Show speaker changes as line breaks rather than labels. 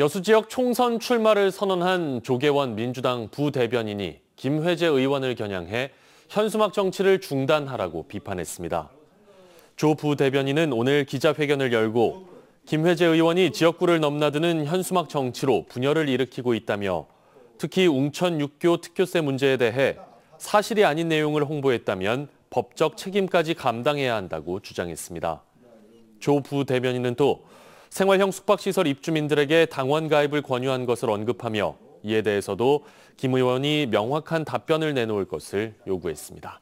여수 지역 총선 출마를 선언한 조계원 민주당 부대변인이 김회재 의원을 겨냥해 현수막 정치를 중단하라고 비판했습니다. 조 부대변인은 오늘 기자회견을 열고 김회재 의원이 지역구를 넘나드는 현수막 정치로 분열을 일으키고 있다며 특히 웅천 6교 특교세 문제에 대해 사실이 아닌 내용을 홍보했다면 법적 책임까지 감당해야 한다고 주장했습니다. 조 부대변인은 또 생활형 숙박시설 입주민들에게 당원 가입을 권유한 것을 언급하며 이에 대해서도 김 의원이 명확한 답변을 내놓을 것을 요구했습니다.